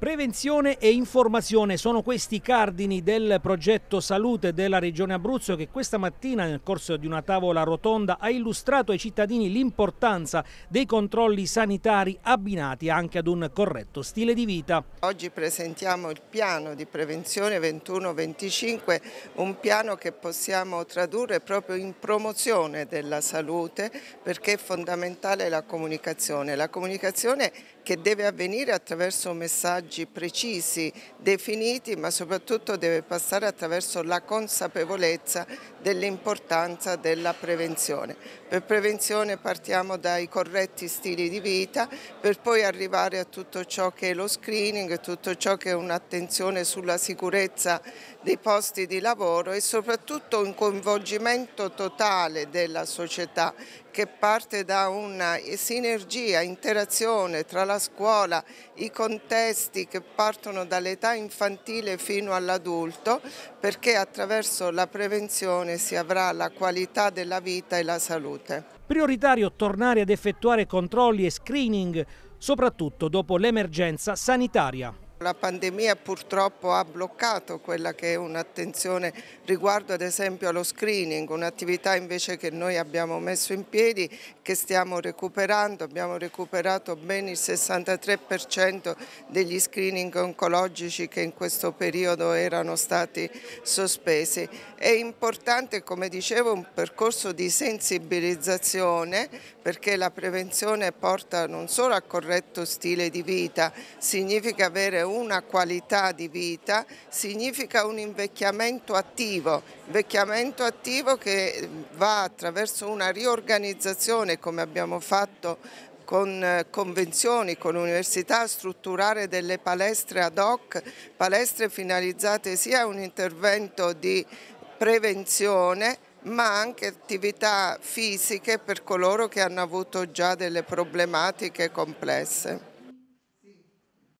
Prevenzione e informazione sono questi i cardini del progetto Salute della Regione Abruzzo che questa mattina nel corso di una tavola rotonda ha illustrato ai cittadini l'importanza dei controlli sanitari abbinati anche ad un corretto stile di vita. Oggi presentiamo il piano di prevenzione 21-25, un piano che possiamo tradurre proprio in promozione della salute perché è fondamentale la comunicazione, la comunicazione che deve avvenire attraverso un messaggio messaggi precisi, definiti, ma soprattutto deve passare attraverso la consapevolezza dell'importanza della prevenzione. Per prevenzione partiamo dai corretti stili di vita per poi arrivare a tutto ciò che è lo screening, tutto ciò che è un'attenzione sulla sicurezza dei posti di lavoro e soprattutto un coinvolgimento totale della società che parte da una sinergia, interazione tra la scuola, i contesti, malati che partono dall'età infantile fino all'adulto perché attraverso la prevenzione si avrà la qualità della vita e la salute. Prioritario tornare ad effettuare controlli e screening, soprattutto dopo l'emergenza sanitaria. La pandemia purtroppo ha bloccato quella che è un'attenzione riguardo ad esempio allo screening, un'attività invece che noi abbiamo messo in piedi, che stiamo recuperando, abbiamo recuperato ben il 63% degli screening oncologici che in questo periodo erano stati sospesi. È importante, come dicevo, un percorso di sensibilizzazione perché la prevenzione porta non solo a corretto stile di vita, significa avere un una qualità di vita significa un invecchiamento attivo, invecchiamento attivo che va attraverso una riorganizzazione come abbiamo fatto con eh, convenzioni con università, strutturare delle palestre ad hoc, palestre finalizzate sia a un intervento di prevenzione ma anche attività fisiche per coloro che hanno avuto già delle problematiche complesse.